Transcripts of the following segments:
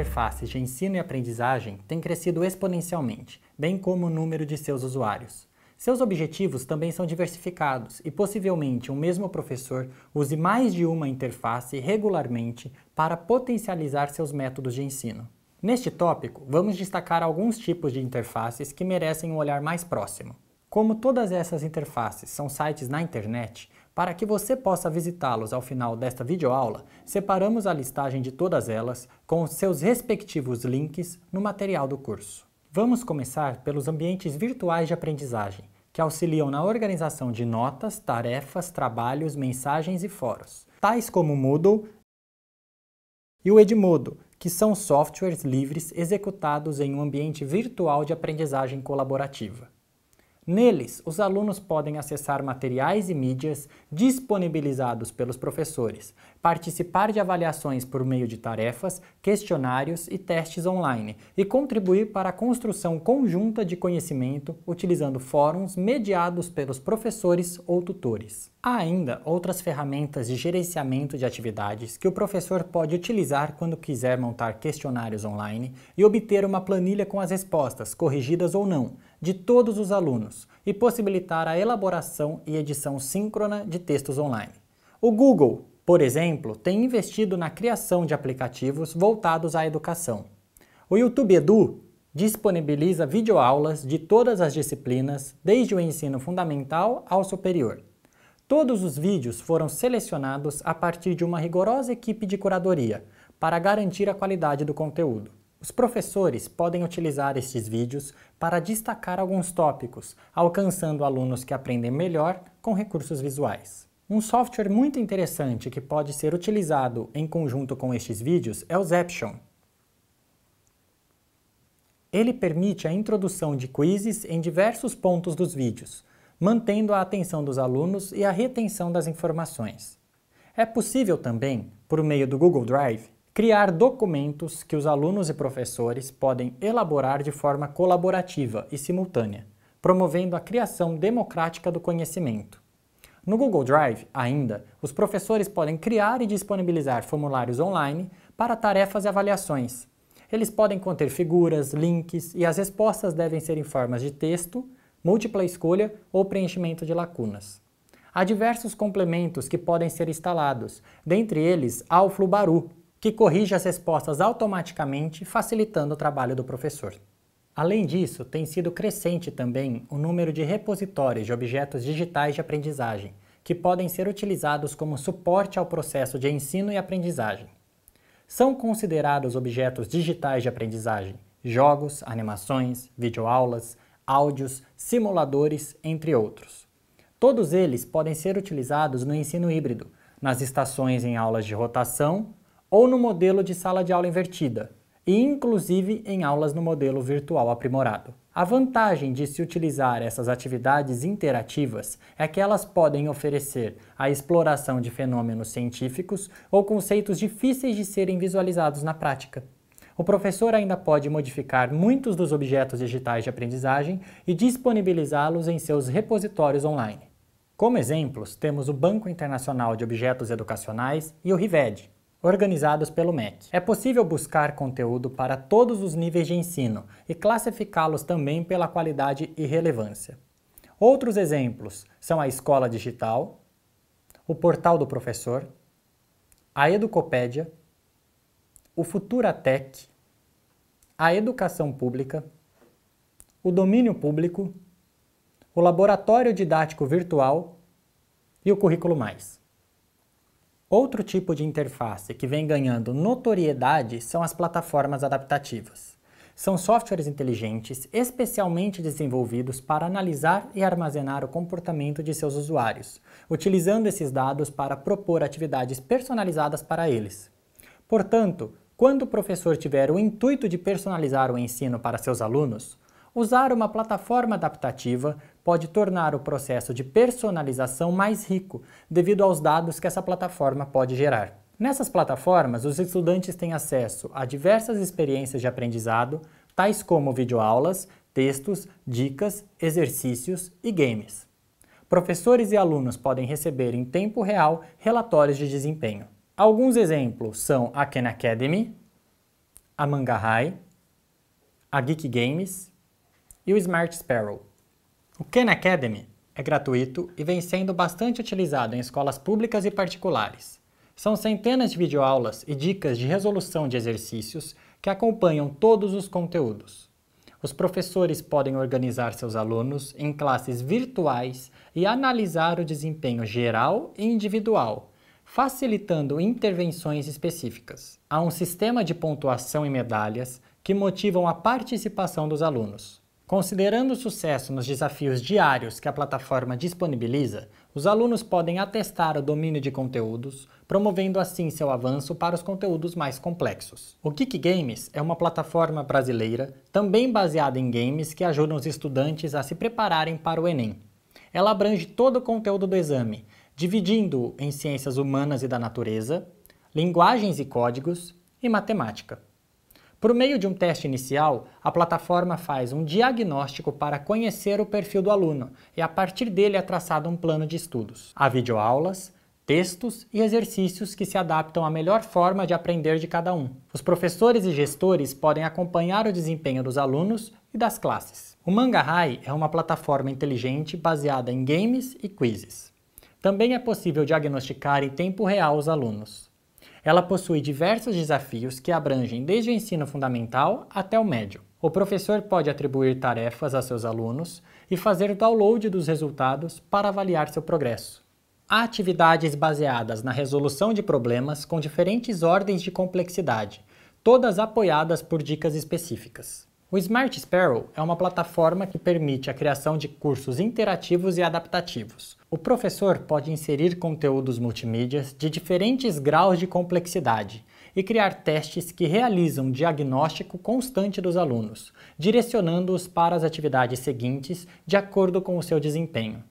interfaces de ensino e aprendizagem tem crescido exponencialmente, bem como o número de seus usuários. Seus objetivos também são diversificados e possivelmente um mesmo professor use mais de uma interface regularmente para potencializar seus métodos de ensino. Neste tópico, vamos destacar alguns tipos de interfaces que merecem um olhar mais próximo. Como todas essas interfaces são sites na internet, para que você possa visitá-los ao final desta videoaula, separamos a listagem de todas elas com os seus respectivos links no material do curso. Vamos começar pelos ambientes virtuais de aprendizagem, que auxiliam na organização de notas, tarefas, trabalhos, mensagens e fóruns, tais como o Moodle e o Edmodo, que são softwares livres executados em um ambiente virtual de aprendizagem colaborativa. Neles, os alunos podem acessar materiais e mídias disponibilizados pelos professores, participar de avaliações por meio de tarefas, questionários e testes online e contribuir para a construção conjunta de conhecimento utilizando fóruns mediados pelos professores ou tutores. Há ainda outras ferramentas de gerenciamento de atividades que o professor pode utilizar quando quiser montar questionários online e obter uma planilha com as respostas, corrigidas ou não de todos os alunos e possibilitar a elaboração e edição síncrona de textos online. O Google, por exemplo, tem investido na criação de aplicativos voltados à educação. O YouTube Edu disponibiliza videoaulas de todas as disciplinas, desde o ensino fundamental ao superior. Todos os vídeos foram selecionados a partir de uma rigorosa equipe de curadoria, para garantir a qualidade do conteúdo. Os professores podem utilizar estes vídeos para destacar alguns tópicos, alcançando alunos que aprendem melhor com recursos visuais. Um software muito interessante que pode ser utilizado em conjunto com estes vídeos é o Zaption. Ele permite a introdução de quizzes em diversos pontos dos vídeos, mantendo a atenção dos alunos e a retenção das informações. É possível também, por meio do Google Drive, Criar documentos que os alunos e professores podem elaborar de forma colaborativa e simultânea, promovendo a criação democrática do conhecimento. No Google Drive, ainda, os professores podem criar e disponibilizar formulários online para tarefas e avaliações. Eles podem conter figuras, links e as respostas devem ser em formas de texto, múltipla escolha ou preenchimento de lacunas. Há diversos complementos que podem ser instalados, dentre eles Alflubaru, que corrige as respostas automaticamente, facilitando o trabalho do professor. Além disso, tem sido crescente também o número de repositórios de objetos digitais de aprendizagem, que podem ser utilizados como suporte ao processo de ensino e aprendizagem. São considerados objetos digitais de aprendizagem jogos, animações, videoaulas, áudios, simuladores, entre outros. Todos eles podem ser utilizados no ensino híbrido, nas estações em aulas de rotação ou no modelo de sala de aula invertida, e inclusive em aulas no modelo virtual aprimorado. A vantagem de se utilizar essas atividades interativas é que elas podem oferecer a exploração de fenômenos científicos ou conceitos difíceis de serem visualizados na prática. O professor ainda pode modificar muitos dos objetos digitais de aprendizagem e disponibilizá-los em seus repositórios online. Como exemplos, temos o Banco Internacional de Objetos Educacionais e o RIVED, organizados pelo MEC. É possível buscar conteúdo para todos os níveis de ensino e classificá-los também pela qualidade e relevância. Outros exemplos são a Escola Digital, o Portal do Professor, a Educopédia, o Tech, a Educação Pública, o Domínio Público, o Laboratório Didático Virtual e o Currículo Mais. Outro tipo de interface que vem ganhando notoriedade são as plataformas adaptativas. São softwares inteligentes especialmente desenvolvidos para analisar e armazenar o comportamento de seus usuários, utilizando esses dados para propor atividades personalizadas para eles. Portanto, quando o professor tiver o intuito de personalizar o ensino para seus alunos, Usar uma plataforma adaptativa pode tornar o processo de personalização mais rico, devido aos dados que essa plataforma pode gerar. Nessas plataformas, os estudantes têm acesso a diversas experiências de aprendizado, tais como videoaulas, textos, dicas, exercícios e games. Professores e alunos podem receber em tempo real relatórios de desempenho. Alguns exemplos são a Khan Academy, a Mangahai, a Geek Games e o Smart Sparrow. O Khan Academy é gratuito e vem sendo bastante utilizado em escolas públicas e particulares. São centenas de videoaulas e dicas de resolução de exercícios que acompanham todos os conteúdos. Os professores podem organizar seus alunos em classes virtuais e analisar o desempenho geral e individual, facilitando intervenções específicas. Há um sistema de pontuação e medalhas que motivam a participação dos alunos. Considerando o sucesso nos desafios diários que a plataforma disponibiliza, os alunos podem atestar o domínio de conteúdos, promovendo assim seu avanço para os conteúdos mais complexos. O Kik Games é uma plataforma brasileira, também baseada em games que ajuda os estudantes a se prepararem para o Enem. Ela abrange todo o conteúdo do exame, dividindo-o em ciências humanas e da natureza, linguagens e códigos e matemática. Por meio de um teste inicial, a plataforma faz um diagnóstico para conhecer o perfil do aluno e a partir dele é traçado um plano de estudos. Há videoaulas, textos e exercícios que se adaptam à melhor forma de aprender de cada um. Os professores e gestores podem acompanhar o desempenho dos alunos e das classes. O Manga High é uma plataforma inteligente baseada em games e quizzes. Também é possível diagnosticar em tempo real os alunos. Ela possui diversos desafios que abrangem desde o ensino fundamental até o médio. O professor pode atribuir tarefas a seus alunos e fazer o download dos resultados para avaliar seu progresso. Há atividades baseadas na resolução de problemas com diferentes ordens de complexidade, todas apoiadas por dicas específicas. O Smart Sparrow é uma plataforma que permite a criação de cursos interativos e adaptativos. O professor pode inserir conteúdos multimídias de diferentes graus de complexidade e criar testes que realizam um diagnóstico constante dos alunos, direcionando-os para as atividades seguintes de acordo com o seu desempenho.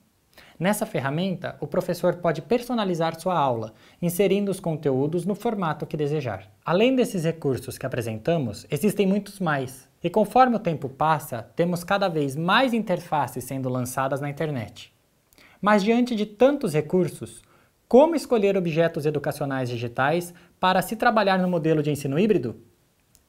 Nessa ferramenta, o professor pode personalizar sua aula, inserindo os conteúdos no formato que desejar. Além desses recursos que apresentamos, existem muitos mais. E conforme o tempo passa, temos cada vez mais interfaces sendo lançadas na internet. Mas diante de tantos recursos, como escolher objetos educacionais digitais para se trabalhar no modelo de ensino híbrido?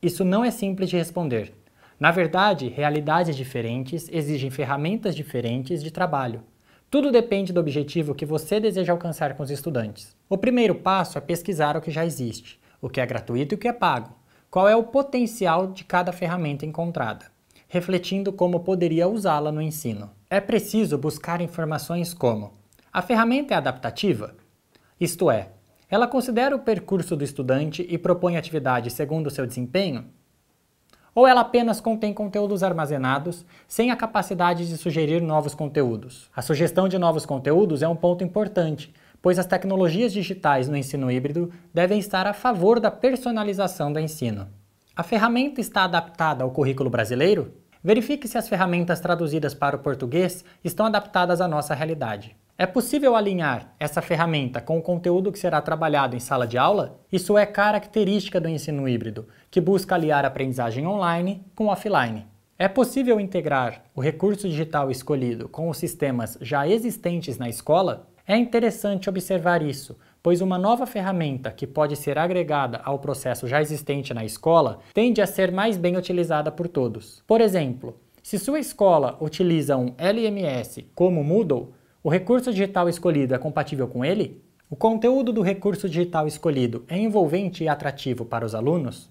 Isso não é simples de responder. Na verdade, realidades diferentes exigem ferramentas diferentes de trabalho. Tudo depende do objetivo que você deseja alcançar com os estudantes. O primeiro passo é pesquisar o que já existe, o que é gratuito e o que é pago qual é o potencial de cada ferramenta encontrada, refletindo como poderia usá-la no ensino. É preciso buscar informações como: a ferramenta é adaptativa? Isto é, ela considera o percurso do estudante e propõe atividades segundo o seu desempenho? Ou ela apenas contém conteúdos armazenados, sem a capacidade de sugerir novos conteúdos? A sugestão de novos conteúdos é um ponto importante, pois as tecnologias digitais no ensino híbrido devem estar a favor da personalização do ensino. A ferramenta está adaptada ao currículo brasileiro? Verifique se as ferramentas traduzidas para o português estão adaptadas à nossa realidade. É possível alinhar essa ferramenta com o conteúdo que será trabalhado em sala de aula? Isso é característica do ensino híbrido, que busca aliar aprendizagem online com offline. É possível integrar o recurso digital escolhido com os sistemas já existentes na escola? É interessante observar isso, pois uma nova ferramenta que pode ser agregada ao processo já existente na escola tende a ser mais bem utilizada por todos. Por exemplo, se sua escola utiliza um LMS como Moodle, o recurso digital escolhido é compatível com ele? O conteúdo do recurso digital escolhido é envolvente e atrativo para os alunos?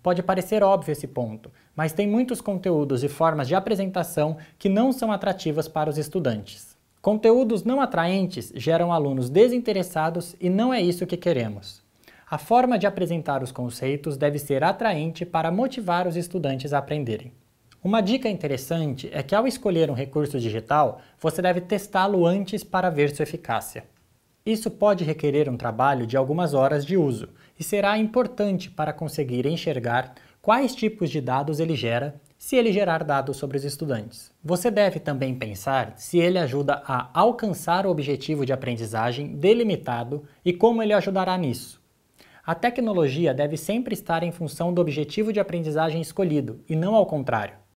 Pode parecer óbvio esse ponto, mas tem muitos conteúdos e formas de apresentação que não são atrativas para os estudantes. Conteúdos não atraentes geram alunos desinteressados e não é isso que queremos. A forma de apresentar os conceitos deve ser atraente para motivar os estudantes a aprenderem. Uma dica interessante é que ao escolher um recurso digital, você deve testá-lo antes para ver sua eficácia. Isso pode requerer um trabalho de algumas horas de uso e será importante para conseguir enxergar quais tipos de dados ele gera se ele gerar dados sobre os estudantes. Você deve também pensar se ele ajuda a alcançar o objetivo de aprendizagem delimitado e como ele ajudará nisso. A tecnologia deve sempre estar em função do objetivo de aprendizagem escolhido e não ao contrário.